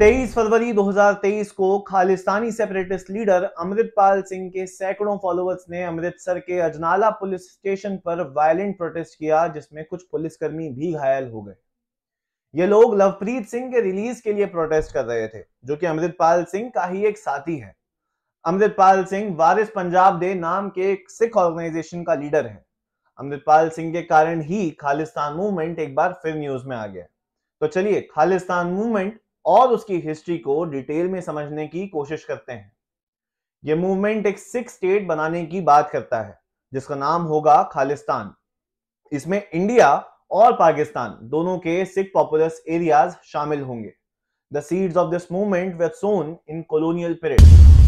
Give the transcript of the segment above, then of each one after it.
23 फरवरी 2023 को Khalistani separatist leader Amritpal Singh के सैकड़ों फॉलोअर्स ने अमृतसर के अजनाला पुलिस स्टेशन पर वायलेंट प्रोटेस्ट किया जिसमें कुछ पुलिसकर्मी भी घायल हो गए ये लोग लवप्रीत सिंह के रिलीज के लिए प्रोटेस्ट कर रहे थे जो कि अमृतपाल सिंह का ही एक साथी है अमृतपाल सिंह वारिस पंजाब दे नाम के एक सिख ऑर्गेनाइजेशन का लीडर है अमृतपाल सिंह के कारण ही खालिस्तान मूवमेंट एक बार फिर न्यूज में आ गया तो चलिए खालिस्तान मूवमेंट और उसकी हिस्ट्री को डिटेल में समझने की कोशिश करते हैं ये मूवमेंट एक सिक्स स्टेट बनाने की बात करता है जिसका नाम होगा खालिस्तान इसमें इंडिया और पाकिस्तान दोनों के सिख पॉपुलस एरियाज शामिल होंगे the seeds of this movement were sown in colonial period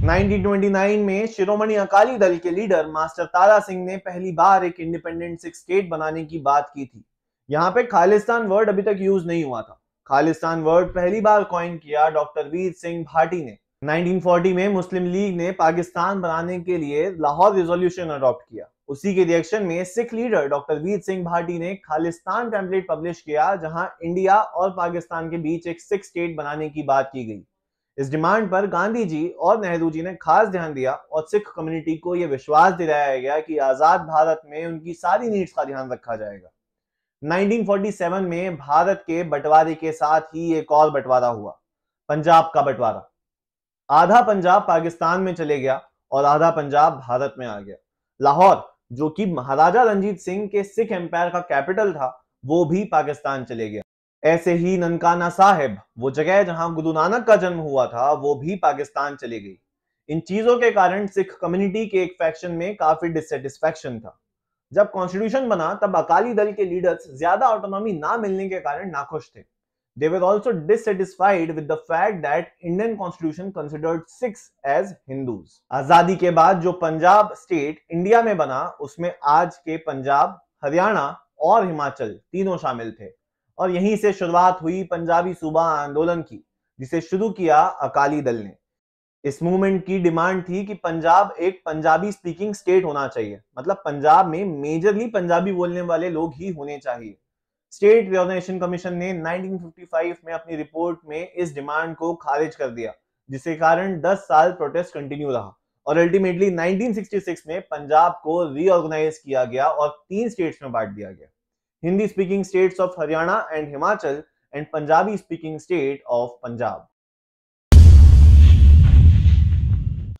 1929 में शिरोमणि अकाली दल के लीडर मास्टर तारा सिंह ने पहली बार एक इंडिपेंडेंट सिख स्टेट बनाने की बात की थी यहां पे खालिस्तान वर्ड अभी तक यूज नहीं हुआ था खालिस्तान वर्ड पहली बार कॉइन किया डॉक्टर वीर सिंह भाटी ने 1940 में मुस्लिम लीग ने पाकिस्तान बनाने के लिए लाहौर रेजोल्यूशन अडॉप्ट किया उसी के रिएक्शन में सिख लीडर डॉक्टर वीर सिंह भाटी ने खालिस्तान टेम्पलेट पब्लिश किया जहां इंडिया और पाकिस्तान के बीच एक सिख स्टेट बनाने की बात की गई इस डिमांड पर गांधी जी और नेहरू जी ने खास ध्यान दिया और सिख कम्युनिटी को यह विश्वास दिलाया गया कि आज़ाद भारत में उनकी सारी नीड्स का ध्यान रखा जाएगा 1947 में भारत के बंटवारे के साथ ही एक और बंटवारा हुआ पंजाब का बंटवारा आधा पंजाब पाकिस्तान में चले गया और आधा पंजाब भारत में आ गया लाहौर जो कि महाराजा रंजीत सिंह के सिख एम्पायर का कैपिटल था वो भी पाकिस्तान चले गया ऐसे ही ननकाना साहेब वो जगह जहां गुरु नानक का जन्म हुआ था वो भी पाकिस्तान चली गई इन चीजों के कारण सिख कम्युनिटी के एक फैक्शन में काफी डिससेटिस्फेक्शन था जब कॉन्स्टिट्यूशन बना तब अकाली दल के लीडर्स ज्यादा ऑटोनॉमी ना मिलने के कारण नाखुश थे they were also dissatisfied with the fact that Indian constitution considered Sikhs as Hindu आजादी के बाद जो पंजाब स्टेट इंडिया में बना उसमें आज के पंजाब हरियाणा और हिमाचल तीनों शामिल थे और यहीं से शुरुआत हुई पंजाबी सूबा आंदोलन की जिसे शुरू किया अकाली दल ने इस मूवमेंट की डिमांड थी कि पंजाब एक पंजाबी स्पीकिंग स्टेट होना चाहिए मतलब पंजाब में मेजरली पंजाबी बोलने वाले लोग ही होने चाहिए स्टेट रिओर्गनाइजेशन कमीशन ने 1955 में अपनी रिपोर्ट में इस डिमांड को खारिज कर दिया जिसके कारण 10 साल प्रोटेस्ट कंटिन्यू रहा और अल्टीमेटली 1966 में पंजाब को रीऑर्गेनाइज किया गया और तीन स्टेट्स में बांट दिया गया Hindi speaking states of Haryana and Himachal and Punjabi speaking state of Punjab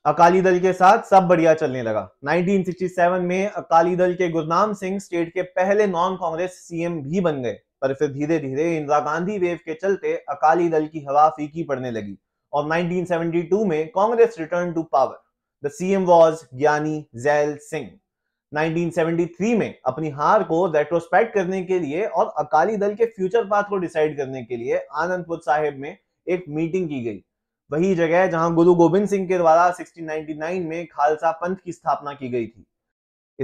Akali Dal के साथ सब बढ़िया चलने लगा 1967 में अकाली दल के गुरनाम सिंह स्टेट के पहले नॉन कांग्रेस सीएम भी बन गए पर फिर धीरे धीरे इंदिरा गांधी वेव के चलते अकाली दल की हवा फीकी पड़ने लगी और 1972 में Congress return to power the CM was Giani Zail Singh 1973 में अपनी हार को रेट्रोस्पेक्ट करने के लिए और अकाली दल के फ्यूचर पाथ को डिसाइड करने के लिए आनंदपुर साहिब में एक मीटिंग की गई वही जगह जहां गुरु गोविंद सिंह के द्वारा 1699 में खालसा पंथ की स्थापना की गई थी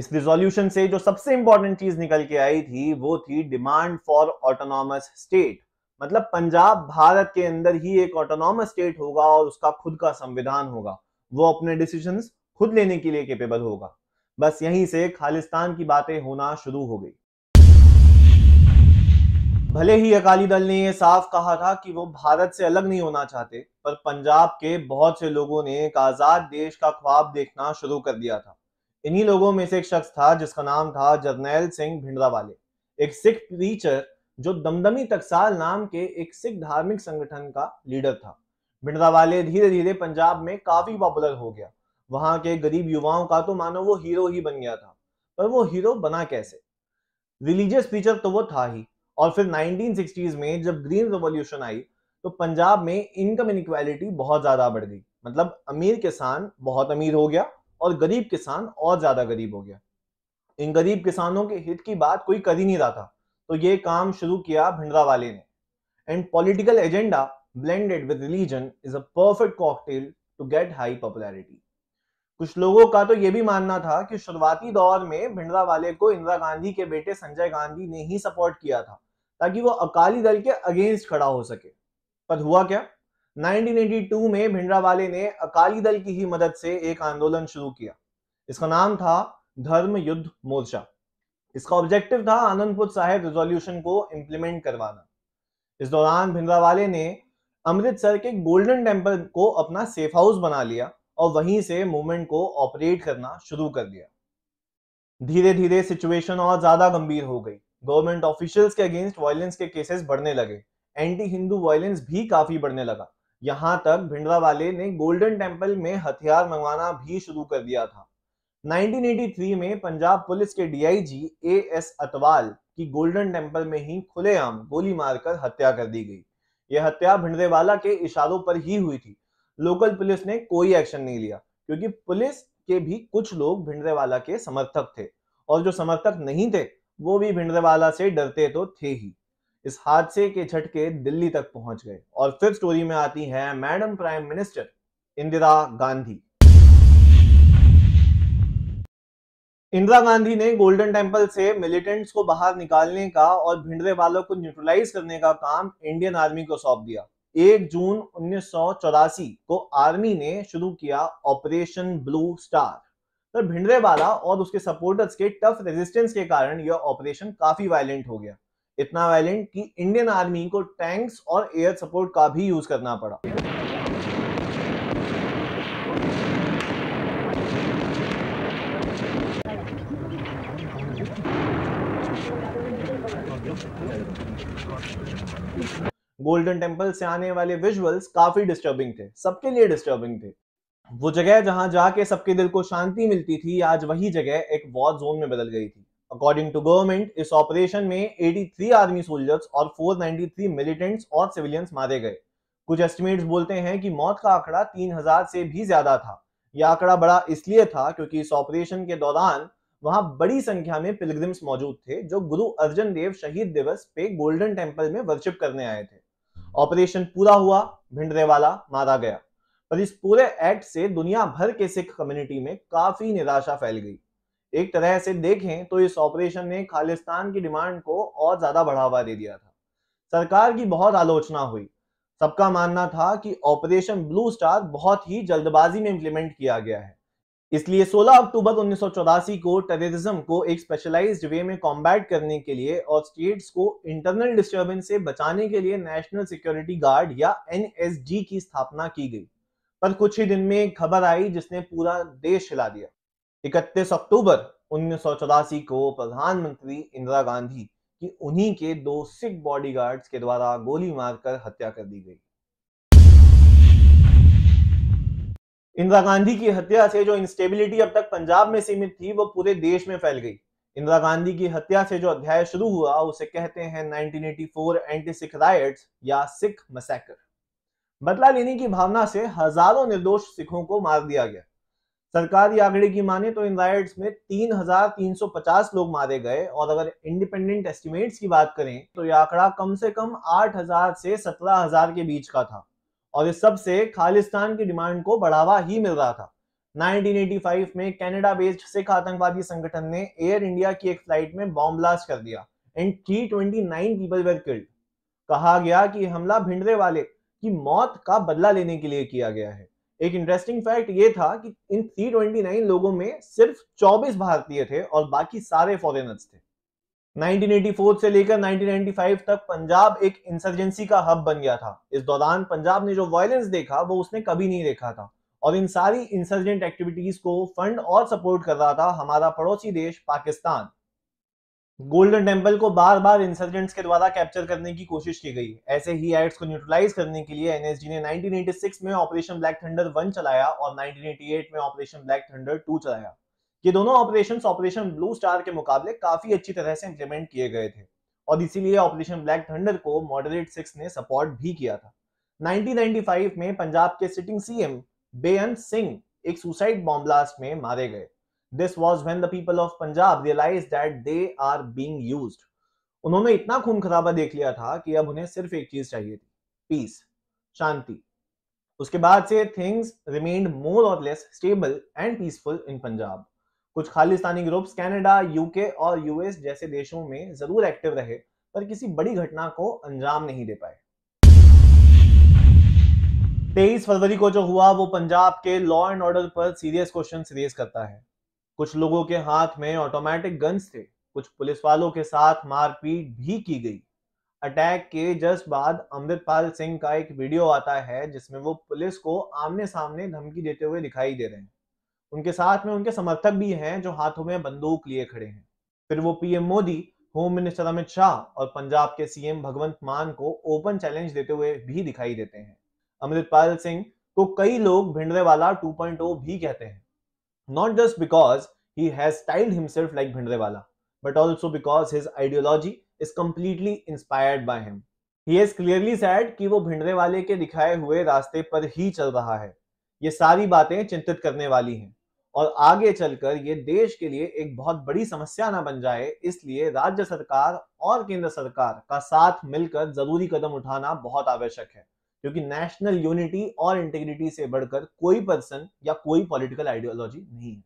इस रिजोल्यूशन से जो सबसे इंपॉर्टेंट चीज निकल के आई थी वो थी डिमांड फॉर ऑटोनॉमस स्टेट मतलब पंजाब भारत के अंदर ही एक ऑटोनॉमस स्टेट होगा और उसका खुद का संविधान होगा वो अपने डिसीजन खुद लेने के लिए केपेबल होगा बस यहीं से खालिस्तान की बातें होना शुरू हो गई भले ही अकाली दल ने यह साफ कहा था कि वो भारत से अलग नहीं होना चाहते पर पंजाब के बहुत से लोगों ने एक आजाद देश का ख्वाब देखना शुरू कर दिया था इन्हीं लोगों में से एक शख्स था जिसका नाम था जर्नैल सिंह भिंडरा वाले एक सिख प्रीचर जो दमदमी टकसाल नाम के एक सिख धार्मिक संगठन का लीडर था भिंडरा वाले धीरे धीरे पंजाब में काफी पॉपुलर हो गया वहां के गरीब युवाओं का तो मानो वो हीरो ही बन गया था पर वो हीरो बना कैसे रिलीजियस टीचर तो वो था ही और फिर 1960s में जब ग्रीन रेवोल्यूशन आई तो पंजाब में इनकम इनक्वालिटी बहुत ज्यादा बढ़ गई मतलब अमीर किसान बहुत अमीर हो गया और गरीब किसान और ज्यादा गरीब हो गया इन गरीब किसानों के हित की बात कोई कर ही नहीं रहा था तो ये काम शुरू किया भिंडरा वाले ने and political agenda blended with religion is a perfect cocktail to get high popularity कुछ लोगों का तो ये भी मानना था कि शुरुआती दौर में भिंडरा वाले को इंदिरा गांधी के बेटे संजय गांधी ने ही सपोर्ट किया था ताकि वो अकाली दल के अगेंस्ट खड़ा हो सके पर हुआ क्या 1982 में भिंडरा वाले ने अकाली दल की ही मदद से एक आंदोलन शुरू किया इसका नाम था धर्म युद्ध मोर्चा इसका ऑब्जेक्टिव था आनंदपुर साहिब रेजोल्यूशन को इम्प्लीमेंट करवाना इस दौरान भिंडरा वाले ने अमृतसर के गोल्डन टेम्पल को अपना सेफ हाउस बना लिया और वहीं से मूवमेंट को ऑपरेट करना शुरू कर दिया धीरे धीरे सिचुएशन और ज्यादा गंभीर हो गई गवर्नमेंट ऑफिशियल्स के अगेंस्ट वायलेंस के केसेस बढ़ने लगे एंटी हिंदू वायलेंस भी काफी बढ़ने लगा यहां तक भिंडरा वाले ने गोल्डन टेम्पल में हथियार मंगवाना भी शुरू कर दिया था 1983 में पंजाब पुलिस के डीआईजी ए एस अतवाल की गोल्डन टेम्पल में ही खुलेआम गोली मारकर हत्या कर दी गई यह हत्या भिंडरेवाला के इशारों पर ही हुई थी लोकल पुलिस ने कोई एक्शन नहीं लिया क्योंकि पुलिस के भी कुछ लोग भिंडरेवाला के समर्थक थे और जो समर्थक नहीं थे वो भी भिंडरवाला से डरते तो थे ही इस हादसे के झटके दिल्ली तक पहुंच गए और फिर स्टोरी में आती है madam prime minister Indira Gandhi Indira Gandhi ने गोल्डन टेम्पल से मिलिटेंट्स को बाहर निकालने का और भिंडरे वालों को न्यूट्रलाइज करने का काम इंडियन आर्मी को सौंप दिया 1 जून उन्नीस को आर्मी ने शुरू किया ऑपरेशन ब्लू स्टार तो भिंडरे वाला और उसके सपोर्टर्स के टफ रेजिस्टेंस के कारण यह ऑपरेशन काफी वायलेंट हो गया इतना वायलेंट कि इंडियन आर्मी को टैंक्स और एयर सपोर्ट का भी यूज करना पड़ा गोल्डन टेम्पल से आने वाले विजुअल्स काफी डिस्टर्बिंग थे सबके लिए डिस्टर्बिंग थे वो जगह जहां जाके सबके दिल को शांति मिलती थी आज वही जगह एक वॉर जोन में बदल गई थी अकॉर्डिंग टू गवर्नमेंट इस ऑपरेशन में 83 आर्मी सोल्जर्स और 493 मिलिटेंट्स और सिविलियंस मारे गए कुछ एस्टिमेट्स बोलते हैं कि मौत का आंकड़ा तीन से भी ज्यादा था यह आंकड़ा बड़ा इसलिए था क्योंकि इस ऑपरेशन के दौरान वहां बड़ी संख्या में पिलग्रिम्स मौजूद थे जो गुरु अर्जन देव शहीद दिवस पे गोल्डन टेम्पल में वर्शिप करने आए थे ऑपरेशन पूरा हुआ भिंडरे वाला मारा गया पर इस पूरे एक्ट से दुनिया भर के सिख कम्युनिटी में काफी निराशा फैल गई एक तरह से देखें तो इस ऑपरेशन ने खालिस्तान की डिमांड को और ज्यादा बढ़ावा दे दिया था सरकार की बहुत आलोचना हुई सबका मानना था कि ऑपरेशन ब्लू स्टार बहुत ही जल्दबाजी में इंप्लीमेंट किया गया है इसलिए 16 अक्टूबर उन्नीस को टेररिज्म को एक स्पेशलाइज्ड वे में कॉम्बैट करने के लिए और स्टेट्स को इंटरनल डिस्टर्बेंस से बचाने के लिए नेशनल सिक्योरिटी गार्ड या एनएसजी की स्थापना की गई पर कुछ ही दिन में एक खबर आई जिसने पूरा देश हिला दिया 31 अक्टूबर उन्नीस को प्रधानमंत्री इंदिरा गांधी की उन्हीं के दो सिख बॉडीगार्ड्स के द्वारा गोली मारकर हत्या कर दी गई इंदिरा गांधी की हत्या से जो इंस्टेबिलिटी अब तक पंजाब में सीमित थी वो पूरे देश में फैल गई इंदिरा गांधी की हत्या से जो अध्याय शुरू हुआ उसे कहते हैं 1984 एंटी सिख रायट्स या सिख मसैकर बदला लेने की भावना से हजारों निर्दोष सिखों को मार दिया गया सरकारी आंकड़े की माने तो इन राइड्स में 3,350 लोग मारे गए और अगर इंडिपेंडेंट एस्टिमेट्स की बात करें तो यह आंकड़ा कम से कम 8,000 से 17,000 के बीच का था और इस सब से खालिस्तान की डिमांड को बढ़ावा ही मिल रहा था 1985 में कनाडा बेस्ड सिख आतंकवादी संगठन ने एयर इंडिया की एक फ्लाइट में बॉम्ब ब्लास्ट कर दिया and three twenty people were killed कहा गया कि हमला भिंडरे वाले कि मौत का बदला लेने के लिए किया गया है एक इंटरेस्टिंग फैक्ट ये था कि इन 329 लोगों में सिर्फ 24 भारतीय थे और बाकी सारे फॉरेनर्स थे 1984 से लेकर 1995 तक पंजाब एक इंसर्जेंसी का हब बन गया था इस दौरान पंजाब ने जो वायलेंस देखा वो उसने कभी नहीं देखा था और इन सारी इंसर्जेंट एक्टिविटीज को फंड और सपोर्ट कर रहा था हमारा पड़ोसी देश पाकिस्तान गोल्डन टेम्पल को बार बार इंसर्जेंट्स के द्वारा कैप्चर करने की कोशिश की गई ऐसे ही एड्स को न्यूट्रलाइज करने के लिए एनएसजी ने 1986 में ऑपरेशन ब्लैक थंडर वन चलाया और 1988 में ऑपरेशन ब्लैक थंडर टू चलाया ये दोनों ऑपरेशन ऑपरेशन ब्लू स्टार के मुकाबले काफी अच्छी तरह से इंप्लीमेंट किए गए थे और इसीलिए ऑपरेशन ब्लैक थंडर को मॉडरेट सिक्स ने सपोर्ट भी किया था 1995 में पंजाब के सिटिंग सीएम बेअंत सिंह एक सुसाइड बॉम्ब ब्लास्ट में मारे गए this was when the people of Punjab realise that they are being use उन्होंने इतना खून खराबा देख लिया था कि अब उन्हें सिर्फ एक चीज चाहिए थी पीस शांति उसके बाद से things remained more or less stable and peaceful in Punjab कुछ खालिस्तानी ग्रुप्स कैनेडा यूके और यूएस जैसे देशों में जरूर एक्टिव रहे पर किसी बड़ी घटना को अंजाम नहीं दे पाए तेईस फरवरी को जो हुआ वो पंजाब के लॉ एंड ऑर्डर पर सीरियस क्वेश्चन रेज करता है कुछ लोगों के हाथ में ऑटोमेटिक गन्स थे कुछ पुलिस वालों के साथ मारपीट भी की गई अटैक के जस्ट बाद अमृतपाल सिंह का एक वीडियो आता है जिसमें वो पुलिस को आमने सामने धमकी देते हुए दिखाई दे रहे हैं उनके साथ में उनके समर्थक भी हैं जो हाथों में बंदूक लिए खड़े हैं फिर वो PM Modi home minister Amit Shah और पंजाब के सीएम भगवंत मान को ओपन चैलेंज देते हुए भी दिखाई देते हैं अमृतपाल सिंह को कई लोग भिंडरेवाला 2.0 भी कहते हैं not just because he has styled himself like Bhindrewala, but also because his ideology is completely inspired by him. He has clearly said कि वो भिंडरेवाले के दिखाए हुए रास्ते पर ही चल रहा है ये सारी बातें चिंतित करने वाली हैं और आगे चलकर ये देश के लिए एक बहुत बड़ी समस्या ना बन जाए इसलिए राज्य सरकार और केंद्र सरकार का साथ मिलकर जरूरी कदम उठाना बहुत आवश्यक है क्योंकि नेशनल यूनिटी और इंटेग्रिटी से बढ़कर कोई पर्सन या कोई पॉलिटिकल आइडियोलॉजी नहीं है